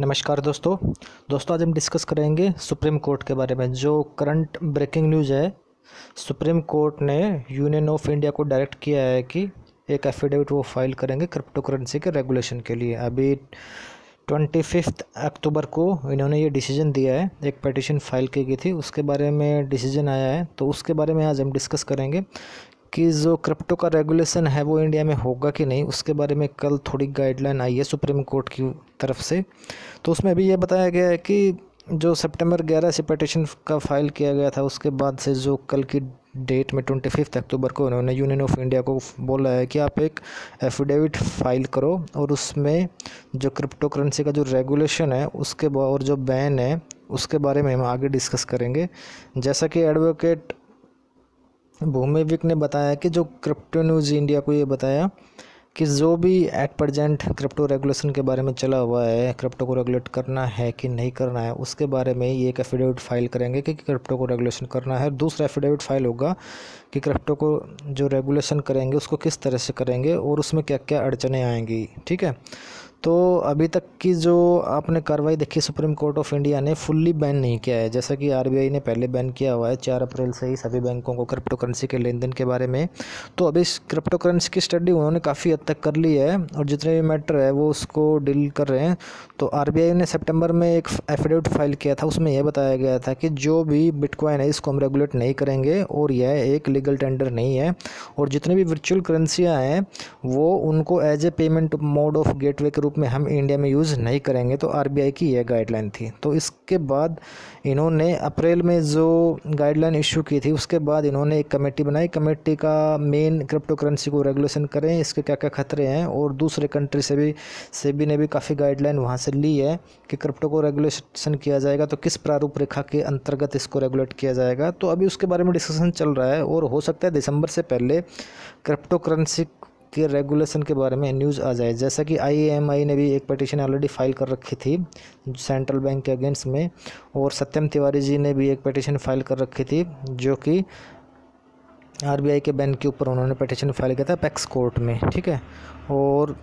नमस्कार दोस्तों दोस्तों आज हम डिस्कस करेंगे सुप्रीम कोर्ट के बारे में जो करंट ब्रेकिंग न्यूज़ है सुप्रीम कोर्ट ने यूनियन ऑफ इंडिया को डायरेक्ट किया है कि एक एफिडेविट वो फाइल करेंगे क्रिप्टो करेंसी के रेगुलेशन के लिए अभी ट्वेंटी फिफ्थ अक्टूबर को इन्होंने ये डिसीजन दिया है एक पटिशन फाइल की गई थी उसके बारे में डिसीजन आया है तो उसके बारे में आज हम डिस्कस करेंगे कि जो क्रिप्टो का रेगुलेशन है वो इंडिया में होगा कि नहीं उसके बारे में कल थोड़ी गाइडलाइन आई है सुप्रीम कोर्ट की तरफ से तो उसमें अभी ये बताया गया है कि जो सितंबर 11 से पटिशन का फाइल किया गया था उसके बाद से जो कल की डेट में ट्वेंटी फिफ्थ अक्टूबर को उन्होंने यूनियन ऑफ इंडिया को बोला है कि आप एक एफिडेविट फाइल करो और उसमें जो क्रिप्टो करेंसी का जो रेगुलेशन है उसके और जो बैन है उसके बारे में हम आगे डिस्कस करेंगे जैसा कि एडवोकेट भूमिविक ने बताया कि जो क्रिप्टो न्यूज़ इंडिया को ये बताया कि जो भी एट प्रजेंट क्रिप्टो रेगुलेशन के बारे में चला हुआ है क्रिप्टो को रेगुलेट करना है कि नहीं करना है उसके बारे में ही एक एफिडेविट फाइल करेंगे कि क्रिप्टो को रेगुलेशन करना है दूसरा एफिडेविट फाइल होगा कि क्रिप्टो को जो रेगुलेशन करेंगे उसको किस तरह से करेंगे और उसमें क्या क्या अड़चने आएंगी ठीक है तो अभी तक की जो आपने कार्रवाई देखी सुप्रीम कोर्ट ऑफ इंडिया ने फुल्ली बैन नहीं किया है जैसा कि आरबीआई ने पहले बैन किया हुआ है चार अप्रैल से ही सभी बैंकों को क्रिप्टो करेंसी के लेन देन के बारे में तो अभी क्रिप्टो करेंसी की स्टडी उन्होंने काफ़ी हद तक कर ली है और जितने भी मैटर है वो उसको डील कर रहे हैं तो आर ने सेप्टेम्बर में एक एफिडेविट फाइल किया था उसमें यह बताया गया था कि जो भी बिटकॉइन है इसको हम रेगुलेट नहीं करेंगे और यह एक लीगल टेंडर नहीं है और जितनी भी वर्चुअल करेंसियाँ हैं वो उनको as a payment mode of गेट के रूप रूप में हम इंडिया में यूज़ नहीं करेंगे तो आरबीआई की यह गाइडलाइन थी तो इसके बाद इन्होंने अप्रैल में जो गाइडलाइन इशू की थी उसके बाद इन्होंने एक कमेटी बनाई कमेटी का मेन क्रिप्टो करेंसी को रेगुलेशन करें इसके क्या क्या खतरे हैं और दूसरे कंट्री से भी सेबी ने भी काफ़ी गाइडलाइन वहाँ से ली है कि क्रिप्टो को रेगुलेशन किया जाएगा तो किस प्रारूप रेखा के अंतर्गत इसको रेगुलेट किया जाएगा तो अभी उसके बारे में डिस्कशन चल रहा है और हो सकता है दिसंबर से पहले क्रिप्टो करेंसी क्लियर रेगुलेशन के बारे में न्यूज़ आ जाए जैसा कि आईएमआई ने भी एक पटिशन ऑलरेडी फाइल कर रखी थी सेंट्रल बैंक के अगेंस्ट में और सत्यम तिवारी जी ने भी एक पटिशन फाइल कर रखी थी जो कि आरबीआई के बैन के ऊपर उन्होंने पटिशन फाइल किया था पैक्स कोर्ट में ठीक है और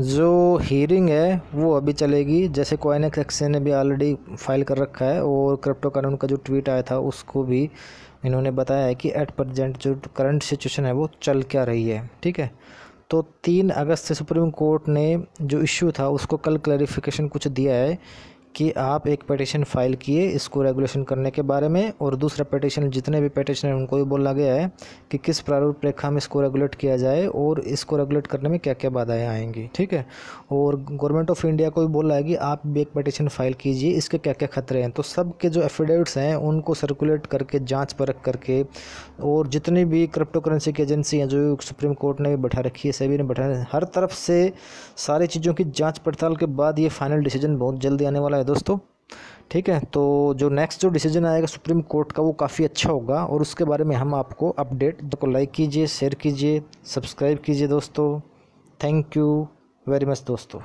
जो हीरिंग है वो अभी चलेगी जैसे कॉइन एक्सचेंज ने भी ऑलरेडी फाइल कर रखा है और क्रिप्टो कानून का जो ट्वीट आया था उसको भी इन्होंने बताया है कि एट प्रजेंट जो करंट सिचुएशन है वो चल क्या रही है ठीक है तो तीन अगस्त से सुप्रीम कोर्ट ने जो इश्यू था उसको कल क्लैरिफिकेशन कुछ दिया है कि आप एक पटिशन फाइल किए इसको रेगुलेशन करने के बारे में और दूसरा पटिशन जितने भी पटिशन हैं उनको भी बोला गया है कि किस प्रारूप रेखा में इसको रेगुलेट किया जाए और इसको रेगुलेट करने में क्या क्या बाधाएं आएंगी ठीक है और गवर्नमेंट ऑफ इंडिया को भी बोला है कि आप भी एक पटिशन फाइल कीजिए इसके क्या क्या खतरे हैं तो सब के जो एफिडेविट्स हैं उनको सर्कुलेट करके जाँच परख करके और जितनी भी क्रिप्टो करेंसी की एजेंसी हैं जो सुप्रीम कोर्ट ने भी बैठा रखी है सभी ने बैठा हर तरफ से सारी चीज़ों की जाँच पड़ताल के बाद ये फाइनल डिसीजन बहुत जल्दी आने वाला है है दोस्तों ठीक है तो जो नेक्स्ट जो डिसीजन आएगा सुप्रीम कोर्ट का वो काफ़ी अच्छा होगा और उसके बारे में हम आपको अपडेट को लाइक कीजिए शेयर कीजिए सब्सक्राइब कीजिए दोस्तों थैंक यू वेरी मच दोस्तों